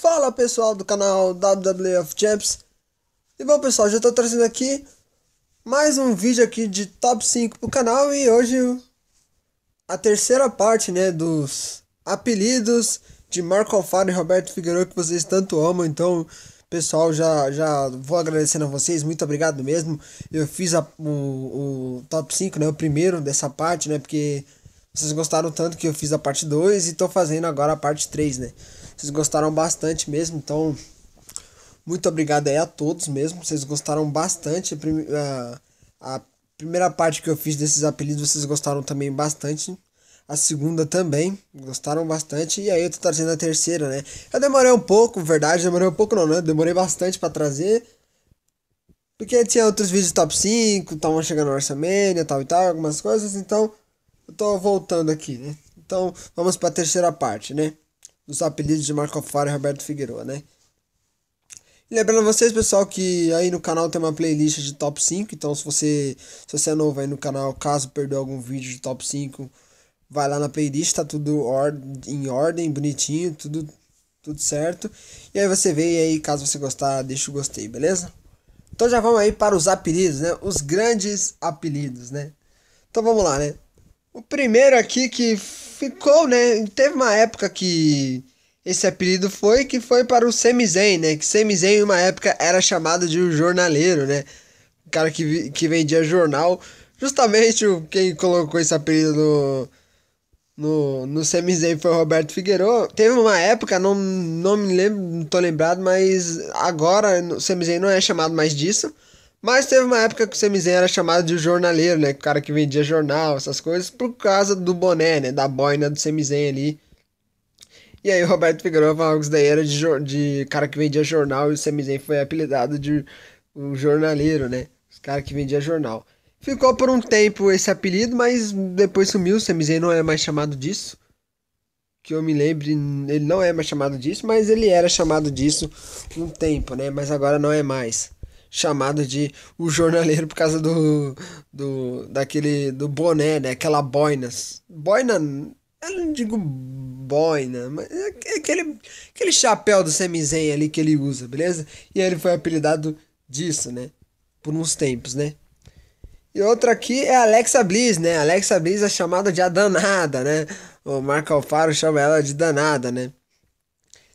Fala pessoal do canal WWE of Champs E bom pessoal, já estou trazendo aqui mais um vídeo aqui de top 5 pro canal E hoje a terceira parte né, dos apelidos de Marco Alfaro e Roberto Figueiredo que vocês tanto amam Então pessoal, já, já vou agradecendo a vocês, muito obrigado mesmo Eu fiz a, o, o top 5, né, o primeiro dessa parte né, porque vocês gostaram tanto que eu fiz a parte 2 e estou fazendo agora a parte 3 né vocês gostaram bastante mesmo, então muito obrigado aí a todos mesmo. Vocês gostaram bastante. A, prim a, a primeira parte que eu fiz desses apelidos vocês gostaram também bastante. A segunda também, gostaram bastante. E aí eu tô trazendo a terceira, né? Eu demorei um pouco, verdade, demorei um pouco não, né? Demorei bastante para trazer. Porque tinha outros vídeos top 5, tava chegando no Orçamania, tal e tal, algumas coisas, então eu tô voltando aqui, né? Então vamos para a terceira parte, né? dos apelidos de Marco Faro e Roberto Figueiredo, né? E lembrando vocês, pessoal, que aí no canal tem uma playlist de top 5, então se você, se você é novo aí no canal, caso perdeu algum vídeo de top 5, vai lá na playlist, tá tudo or em ordem, bonitinho, tudo, tudo certo. E aí você vê e aí, caso você gostar, deixa o gostei, beleza? Então já vamos aí para os apelidos, né? Os grandes apelidos, né? Então vamos lá, né? O primeiro aqui que ficou, né? Teve uma época que esse apelido foi que foi para o Semizen, né? Que Semizen, em uma época, era chamado de um jornaleiro, né? O cara que, que vendia jornal. Justamente o, quem colocou esse apelido no, no, no Semizen foi o Roberto Figueiredo. Teve uma época, não, não me lembro, não tô lembrado, mas agora o Semizen não é chamado mais disso. Mas teve uma época que o Semizen era chamado de jornaleiro, né? O cara que vendia jornal, essas coisas, por causa do boné, né? Da boina do Semizen ali. E aí o Roberto Figueiredo falava que isso daí era de, de, cara que vendia jornal e o Semizen foi apelidado de um jornaleiro, né? Os cara que vendia jornal. Ficou por um tempo esse apelido, mas depois sumiu. O Semizen não é mais chamado disso. Que eu me lembre, ele não é mais chamado disso, mas ele era chamado disso um tempo, né? Mas agora não é mais chamado de o jornaleiro por causa do, do daquele do boné, né? Aquela boina. Boina, eu não digo boina, mas é, é aquele, aquele chapéu do semizen ali que ele usa, beleza? E ele foi apelidado disso, né? Por uns tempos, né? E outra aqui é a Alexa Bliss, né? Alexa Bliss é chamada de a danada, né? O Marco Alfaro chama ela de danada, né?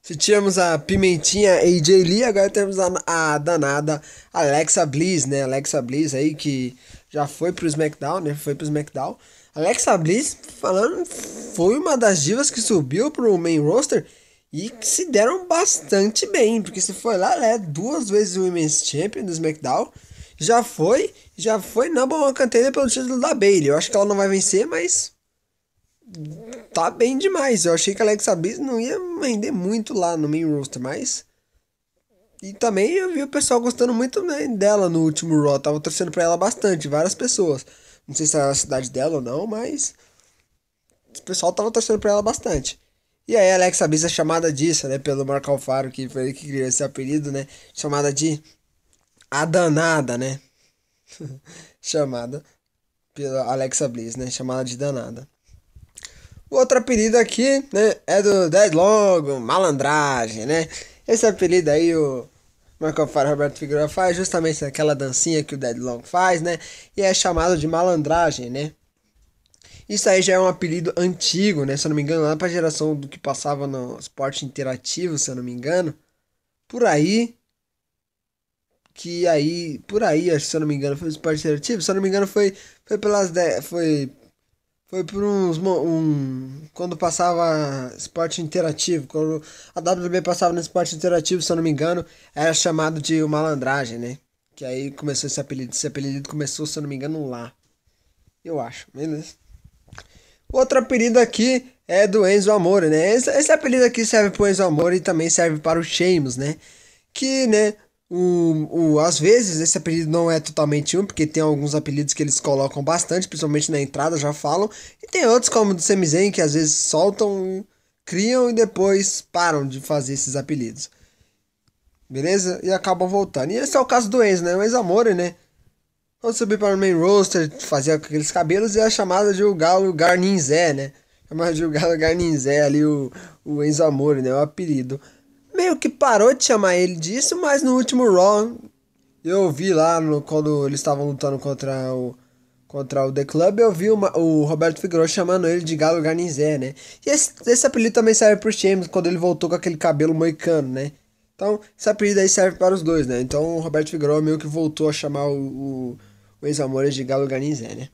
Se tínhamos a Pimentinha AJ Lee, agora temos a, a danada Alexa Bliss, né? Alexa Bliss aí que já foi pro SmackDown, né? Foi pro SmackDown. Alexa Bliss, falando, foi uma das divas que subiu pro main roster e que se deram bastante bem, porque se foi lá, ela é duas vezes o Women's Champion do SmackDown. Já foi, já foi number one canteira pelo título da Bailey. Eu acho que ela não vai vencer, mas tá bem demais. Eu achei que Alexa Bliss não ia render muito lá no main roster, mas. E também eu vi o pessoal gostando muito né, dela no último Raw. Tava torcendo pra ela bastante, várias pessoas. Não sei se era a cidade dela ou não, mas. O pessoal tava torcendo pra ela bastante. E aí a Alexa Bliss é chamada disso, né? Pelo Marco Alfaro, que foi ele que criou esse apelido, né? Chamada de. A danada, né? chamada pela Alexa Bliss, né? Chamada de danada. O outro apelido aqui, né, é do Deadlong, malandragem, né? Esse apelido aí o Marco Faro Roberto Figueroa faz justamente aquela dancinha que o Deadlong faz, né? E é chamado de malandragem, né? Isso aí já é um apelido antigo, né? Se eu não me engano, lá pra geração do que passava no esporte interativo, se eu não me engano. Por aí. Que aí. Por aí, acho, se eu não me engano, foi o esporte interativo. Se eu não me engano, foi, foi pelas. De, foi foi por uns. Um, quando passava esporte interativo, quando a WB passava no esporte interativo, se eu não me engano, era chamado de malandragem, né? Que aí começou esse apelido. Esse apelido começou, se eu não me engano, lá. Eu acho, beleza? Outro apelido aqui é do Enzo Amore, né? Esse, esse apelido aqui serve para o Enzo Amore e também serve para o Sheamus, né? Que, né, o, o, às vezes esse apelido não é totalmente um, porque tem alguns apelidos que eles colocam bastante, principalmente na entrada, já falam. E tem outros, como o do Semizen, que às vezes soltam, criam e depois param de fazer esses apelidos. Beleza? E acabam voltando. E esse é o caso do ex, né? O ex-amore, né? Quando subir para o main roster, fazia aqueles cabelos e a é chamada de o Galo Garninzé, né? Chamada de o Galo Garninzé ali, o, o ex-amore, né? O apelido meio que parou de chamar ele disso, mas no último Raw eu vi lá no, quando eles estavam lutando contra o contra o The Club, eu vi uma, o Roberto Figueroa chamando ele de Galo Garnizé, né? E esse, esse apelido também serve pro James quando ele voltou com aquele cabelo moicano, né? Então, esse apelido aí serve para os dois, né? Então, o Roberto Figueroa meio que voltou a chamar o, o, o ex-amores de Galo Garnizé, né?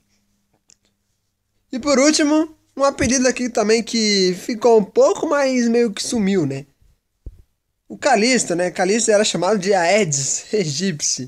E por último, um apelido aqui também que ficou um pouco, mais meio que sumiu, né? O Calisto, né? Calisto era chamado de Aedes Egípcio,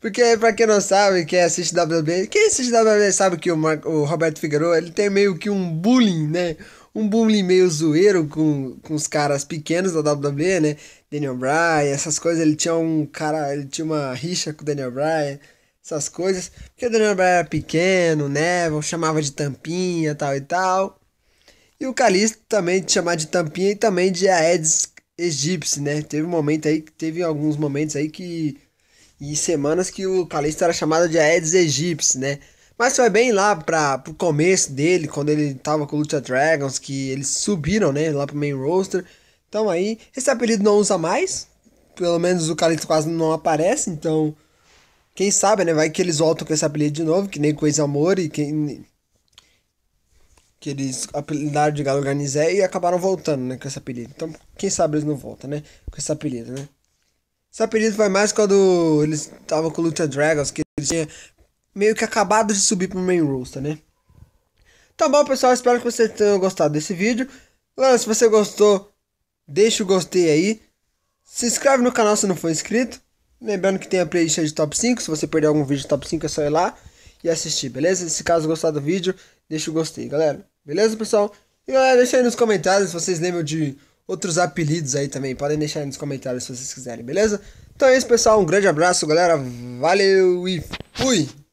Porque, pra quem não sabe, quem assiste WB, quem assiste WB sabe que o, Mar o Roberto Figueiredo, ele tem meio que um bullying, né? Um bullying meio zoeiro com, com os caras pequenos da WB, né? Daniel Bryan, essas coisas, ele tinha um cara, ele tinha uma rixa com o Daniel Bryan, essas coisas. Porque o Daniel Bryan era pequeno, né? Chamava de tampinha, tal e tal. E o Calixto também te chamar de tampinha e também de Aedes egípcio, né? Teve um momento aí, teve alguns momentos aí que e semanas que o Calixto era chamado de Aedes egípcio, né? Mas foi bem lá para pro começo dele, quando ele tava com o Lucha Dragons, que eles subiram, né, lá pro main roster. Então aí, esse apelido não usa mais, pelo menos o Calixto quase não aparece, então quem sabe, né, vai que eles voltam com esse apelido de novo, que nem Coisa Amor e quem que eles apelidaram de Galo Garnizé e acabaram voltando, né, com esse apelido. Então, quem sabe eles não voltam, né, com esse apelido, né. Esse apelido foi mais quando eles estavam com o Lucha Dragons, que eles tinham meio que acabado de subir pro main roster, né. Tá bom, pessoal, espero que vocês tenham gostado desse vídeo. Lá, se você gostou, deixa o gostei aí. Se inscreve no canal se não for inscrito. Lembrando que tem a playlist de top 5, se você perder algum vídeo de top 5 é só ir lá e assistir, beleza? Se caso gostar do vídeo, deixa o gostei, galera. Beleza, pessoal? E galera, deixa aí nos comentários se vocês lembram de outros apelidos aí também. Podem deixar aí nos comentários se vocês quiserem, beleza? Então é isso, pessoal. Um grande abraço, galera. Valeu e fui!